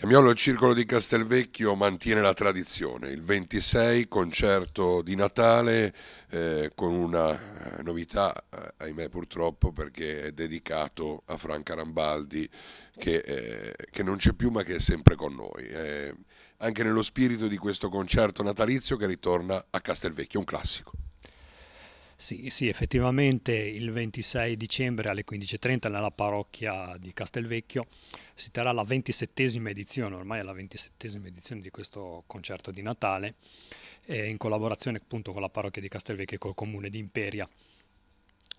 Camiolo il Circolo di Castelvecchio mantiene la tradizione, il 26 concerto di Natale eh, con una eh, novità, eh, ahimè purtroppo, perché è dedicato a Franca Rambaldi che, eh, che non c'è più ma che è sempre con noi. Eh, anche nello spirito di questo concerto natalizio che ritorna a Castelvecchio, un classico. Sì, sì, effettivamente il 26 dicembre alle 15.30 nella parrocchia di Castelvecchio si terrà la 27esima edizione, ormai è la 27esima edizione di questo concerto di Natale, eh, in collaborazione appunto con la parrocchia di Castelvecchio e col comune di Imperia.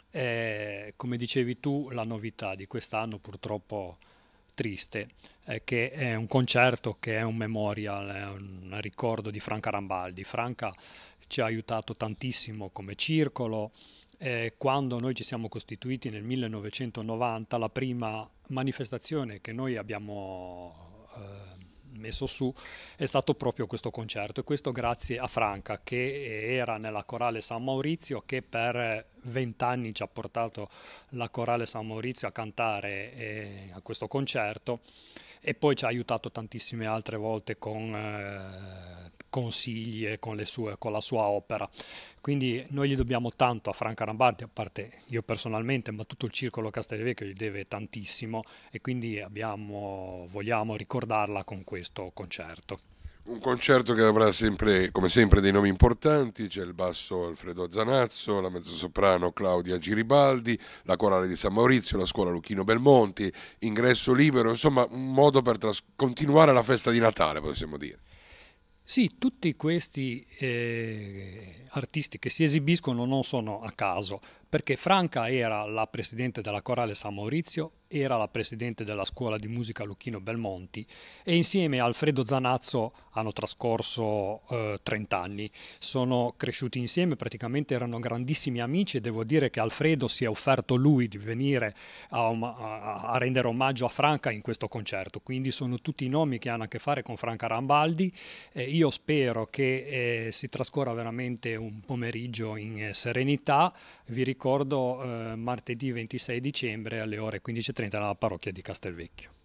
Eh, come dicevi tu, la novità di quest'anno purtroppo triste, è che è un concerto che è un memorial, è un ricordo di Franca Rambaldi. Franca ci ha aiutato tantissimo come circolo. Eh, quando noi ci siamo costituiti nel 1990, la prima manifestazione che noi abbiamo eh, messo su è stato proprio questo concerto e questo grazie a Franca che era nella corale San Maurizio che per vent'anni ci ha portato la Corale San Maurizio a cantare eh, a questo concerto e poi ci ha aiutato tantissime altre volte con eh, consigli e con, sue, con, la sua opera. Quindi noi gli dobbiamo tanto a Franca Rambardi, a parte io personalmente, ma tutto il circolo Castelvecchio gli deve tantissimo e quindi abbiamo, vogliamo ricordarla con questo concerto. Un concerto che avrà sempre, come sempre, dei nomi importanti, c'è il basso Alfredo Zanazzo, la mezzosoprano Claudia Giribaldi, la corale di San Maurizio, la scuola Luchino Belmonti, ingresso libero, insomma un modo per continuare la festa di Natale, possiamo dire. Sì, tutti questi eh, artisti che si esibiscono non sono a caso, perché Franca era la presidente della Corale San Maurizio, era la presidente della scuola di musica Lucchino Belmonti e insieme a Alfredo Zanazzo hanno trascorso eh, 30 anni. Sono cresciuti insieme, praticamente erano grandissimi amici e devo dire che Alfredo si è offerto lui di venire a, a, a rendere omaggio a Franca in questo concerto. Quindi sono tutti i nomi che hanno a che fare con Franca Rambaldi. Eh, io spero che eh, si trascorra veramente un pomeriggio in eh, serenità. Vi ricordo ricordo, eh, martedì 26 dicembre alle ore 15.30 alla parrocchia di Castelvecchio.